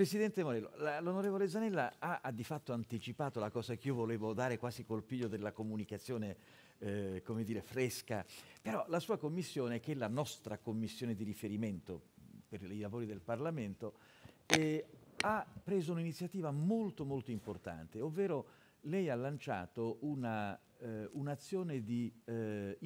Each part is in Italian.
Presidente Morello, l'onorevole Zanella ha, ha, di fatto anticipato la cosa che io volevo dare quasi col piglio della comunicazione, eh, come dire, fresca, però la sua commissione, che è la nostra commissione di riferimento per i lavori del Parlamento, eh, ha preso un'iniziativa molto molto importante, ovvero lei ha lanciato eh, un'azione eh, un di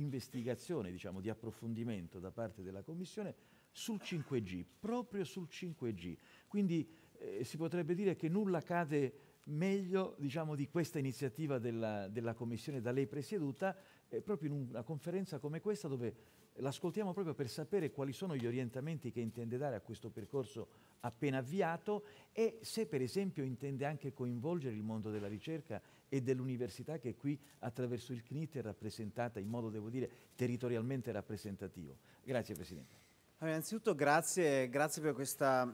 investigazione, diciamo, di approfondimento da parte della Commissione sul 5G, proprio sul 5G. Quindi eh, si potrebbe dire che nulla cade meglio diciamo, di questa iniziativa della, della, Commissione da lei presieduta, eh, proprio in una conferenza come questa dove l'ascoltiamo proprio per sapere quali sono gli orientamenti che intende dare a questo percorso appena avviato e se per esempio intende anche coinvolgere il mondo della ricerca e dell'università che qui attraverso il CNIT è rappresentata in modo, devo dire, territorialmente rappresentativo. Grazie Presidente. Allora, innanzitutto grazie, grazie, per questa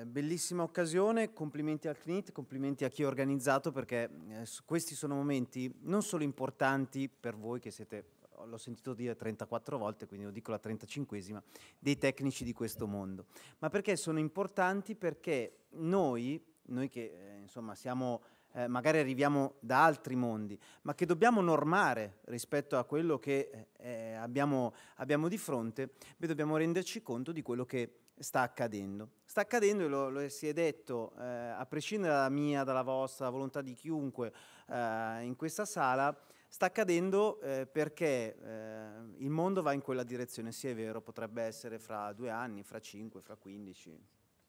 eh, bellissima occasione, complimenti al CNIT, complimenti a chi ha organizzato perché eh, questi sono momenti non solo importanti per voi che siete, l'ho sentito dire 34 volte, quindi lo dico la 35esima, dei tecnici di questo mondo, ma perché sono importanti perché noi, noi che eh, insomma siamo eh, magari arriviamo da altri mondi, ma che dobbiamo normare rispetto a quello che eh, eh abbiamo, abbiamo, di fronte, beh, dobbiamo renderci conto di quello che sta accadendo. Sta accadendo, e lo, lo si è detto, eh, a prescindere dalla mia, dalla vostra, dalla volontà di chiunque eh, in questa sala, sta accadendo eh, perché eh, il mondo va in quella direzione, sì è vero, potrebbe essere fra due anni, fra cinque, fra quindici,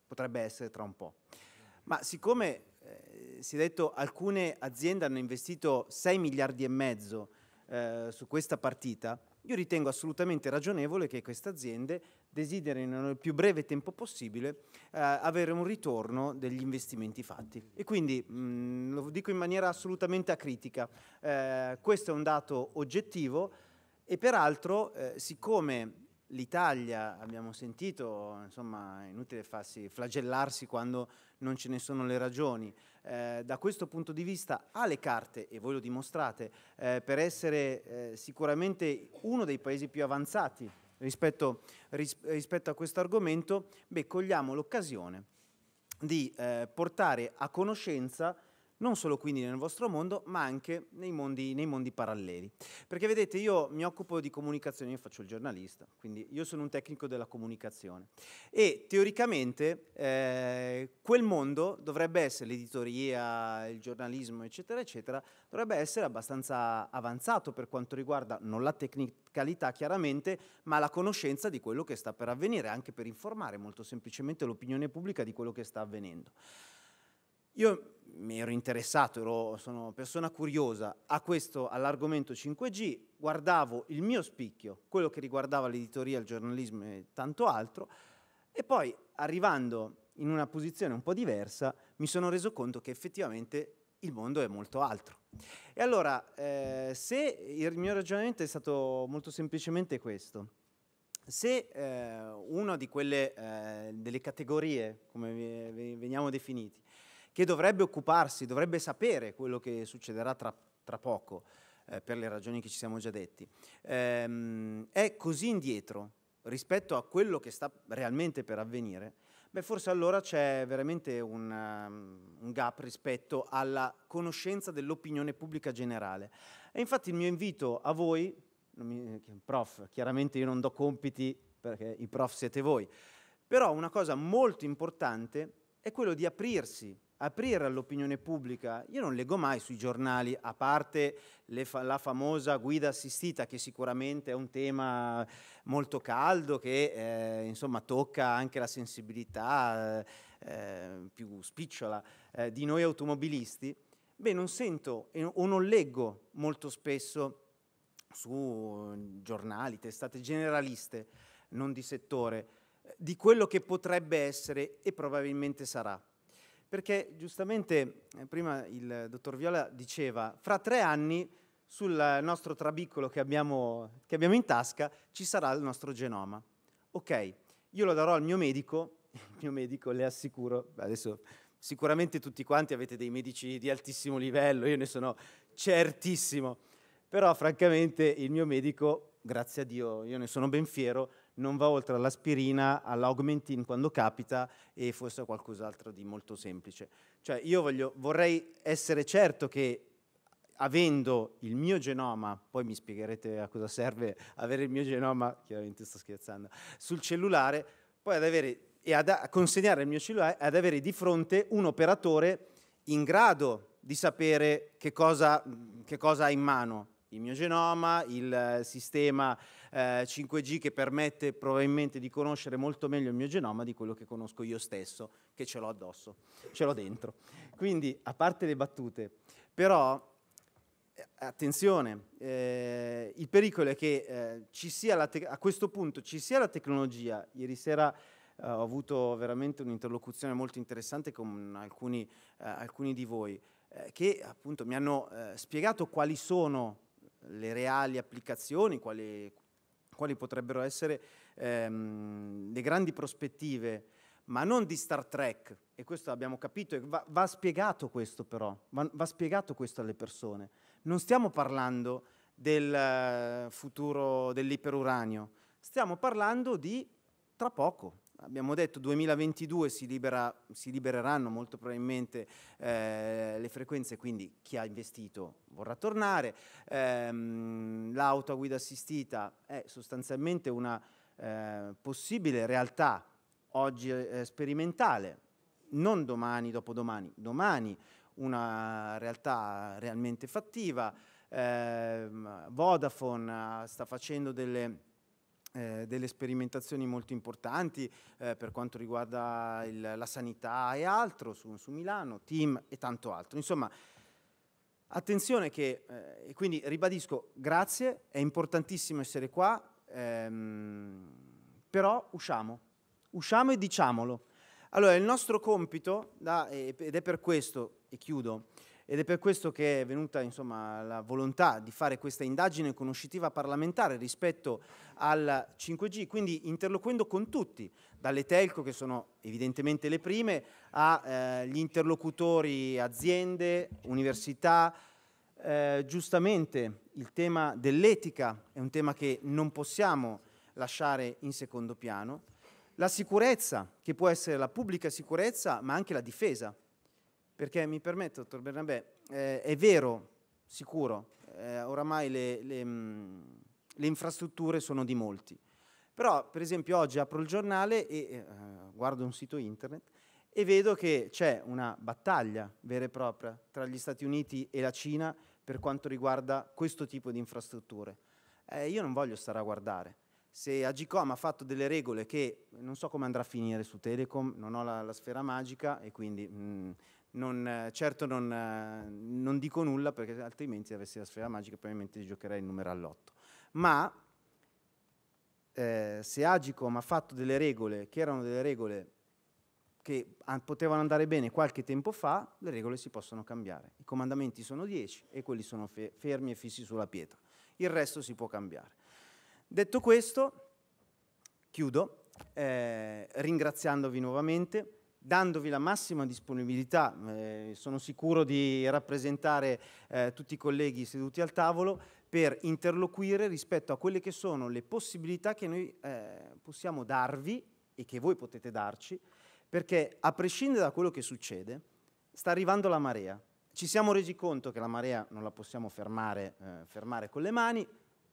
potrebbe essere tra un po'. Ma siccome eh, si è detto alcune aziende hanno investito 6 miliardi e mezzo eh, su questa partita, io ritengo assolutamente ragionevole che queste aziende desiderino nel più breve tempo possibile eh, avere un ritorno degli investimenti fatti. E quindi mh, mm, lo dico in maniera assolutamente acritica, eh, questo è un dato oggettivo e peraltro eh, siccome l'Italia, abbiamo sentito, insomma, è inutile farsi flagellarsi quando non ce ne sono le ragioni. Eh, da questo punto di vista ha le carte, e voi lo dimostrate, eh, per essere eh, sicuramente uno dei paesi più avanzati rispetto, ris rispetto a questo argomento, beh, cogliamo l'occasione di eh, portare a conoscenza non solo quindi nel vostro mondo, ma anche nei mondi, nei mondi paralleli. Perché vedete, io mi occupo di comunicazione, io faccio il giornalista, quindi io sono un tecnico della comunicazione e teoricamente eh, quel mondo dovrebbe essere l'editoria, il giornalismo, eccetera, eccetera, dovrebbe essere abbastanza avanzato per quanto riguarda non la tecnicalità chiaramente, ma la conoscenza di quello che sta per avvenire, anche per informare molto semplicemente l'opinione pubblica di quello che sta avvenendo. Io mi ero interessato, ero, sono persona curiosa a questo, all'argomento 5G, guardavo il mio spicchio, quello che riguardava l'editoria, il giornalismo e tanto altro, e poi arrivando in una posizione un po' diversa mi sono reso conto che effettivamente il mondo è molto altro. E allora, eh, se il mio ragionamento è stato molto semplicemente questo, se eh, una di quelle eh, delle categorie, come veniamo definiti, che dovrebbe occuparsi, dovrebbe sapere quello che succederà tra, tra poco, eh, per le ragioni che ci siamo già detti, ehm, è così indietro rispetto a quello che sta realmente per avvenire, beh forse allora c'è veramente un, um, un gap rispetto alla conoscenza dell'opinione pubblica generale. E infatti il mio invito a voi, eh, prof, chiaramente io non do compiti perché i prof siete voi, però una cosa molto importante è quello di aprirsi aprire all'opinione pubblica. Io non leggo mai sui giornali, a parte fa la famosa guida assistita, che sicuramente è un tema molto caldo, che eh, insomma, tocca anche la sensibilità eh, eh più spicciola eh, di noi automobilisti. Beh, non sento eh, o non leggo molto spesso su giornali, testate generaliste, non di settore, eh, di quello che potrebbe essere e probabilmente sarà. Perché giustamente eh, prima il dottor Viola diceva, fra tre anni sul nostro trabiccolo che abbiamo, che abbiamo in tasca ci sarà il nostro genoma. Ok, io lo darò al mio medico, il mio medico le assicuro, adesso sicuramente tutti quanti avete dei medici di altissimo livello, io ne sono certissimo, però francamente il mio medico, grazie a Dio, io ne sono ben fiero, non va oltre all'aspirina, all'augmentin quando capita e forse a qualcos'altro di molto semplice. Cioè io voglio, vorrei essere certo che avendo il mio genoma, poi mi spiegherete a cosa serve avere il mio genoma, chiaramente sto scherzando, sul cellulare, poi ad avere e ad, a consegnare il mio cellulare ad avere di fronte un operatore in grado di sapere che cosa, che cosa ha in mano il mio genoma, il eh, sistema eh, 5G che permette probabilmente di conoscere molto meglio il mio genoma di quello che conosco io stesso, che ce l'ho addosso, ce l'ho dentro. Quindi, a parte le battute, però eh, attenzione, eh, il pericolo è che eh, te- a questo punto ci sia la tecnologia. Ieri sera eh, ho avuto veramente un'interlocuzione molto interessante con alcuni, eh, alcuni di voi eh, che appunto mi hanno spiegato quali sono le reali applicazioni, quali, quali potrebbero essere ehm, le grandi prospettive, ma non di Star Trek, e questo abbiamo capito, e va, va spiegato questo però, va, va spiegato questo alle persone. Non stiamo parlando del eh, futuro dell'iperuranio, stiamo parlando di tra poco, Abbiamo detto 2022 si, libera, si libereranno molto probabilmente eh, le frequenze, quindi chi ha investito vorrà tornare. Ehm, l'auto a guida assistita è sostanzialmente una eh, possibile realtà oggi eh, sperimentale, non domani, dopodomani, domani una realtà realmente fattiva. Ehm, Vodafone ah, sta facendo delle eh, delle sperimentazioni molto importanti eh, per quanto riguarda il, la sanità e altro su, su, Milano, team e tanto altro. Insomma, attenzione che, eh, quindi ribadisco, grazie, è importantissimo essere qua, ehm, però usciamo, usciamo e diciamolo. Allora, il nostro compito, da, ed è per questo, e chiudo, ed è per questo che è venuta insomma, la volontà di fare questa indagine conoscitiva parlamentare rispetto al 5G, quindi interloquendo con tutti, dalle telco che sono evidentemente le prime, agli eh, interlocutori aziende, università, eh, giustamente il tema dell'etica è un tema che non possiamo lasciare in secondo piano, la sicurezza, che può essere la pubblica sicurezza, ma anche la difesa, perché mi permetto, dottor Bernabé, eh, è vero, sicuro, eh, oramai le, le, mm, le, infrastrutture sono di molti, però per esempio oggi apro il giornale e eh, guardo un sito internet e vedo che c'è una battaglia vera e propria tra gli Stati Uniti e la Cina per quanto riguarda questo tipo di infrastrutture. Eh, io non voglio stare a guardare, se Agicom ha fatto delle regole che non so come andrà a finire su Telecom, non ho la, la sfera magica e quindi mh, mm, non, certo non, non, dico nulla perché altrimenti se avessi la sfera magica probabilmente giocherei il numero all'otto. Ma eh, se Agicom ha fatto delle regole che erano delle regole che potevano andare bene qualche tempo fa, le regole si possono cambiare. I comandamenti sono 10 e quelli sono fe fermi e fissi sulla pietra. Il resto si può cambiare. Detto questo, chiudo eh, ringraziandovi nuovamente dandovi la massima disponibilità, eh, sono sicuro di rappresentare eh, tutti i colleghi seduti al tavolo, per interloquire rispetto a quelle che sono le possibilità che noi eh, possiamo darvi e che voi potete darci, perché a prescindere da quello che succede, sta arrivando la marea. Ci siamo resi conto che la marea non la possiamo fermare, eh, fermare con le mani,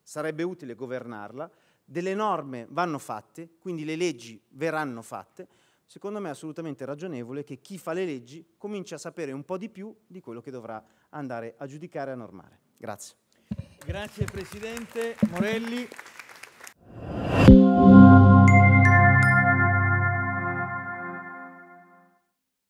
sarebbe utile governarla, delle norme vanno fatte, quindi le leggi verranno fatte, secondo me è assolutamente ragionevole che chi fa le leggi cominci a sapere un po' di più di quello che dovrà andare a giudicare e a normare. Grazie. Grazie Presidente Morelli.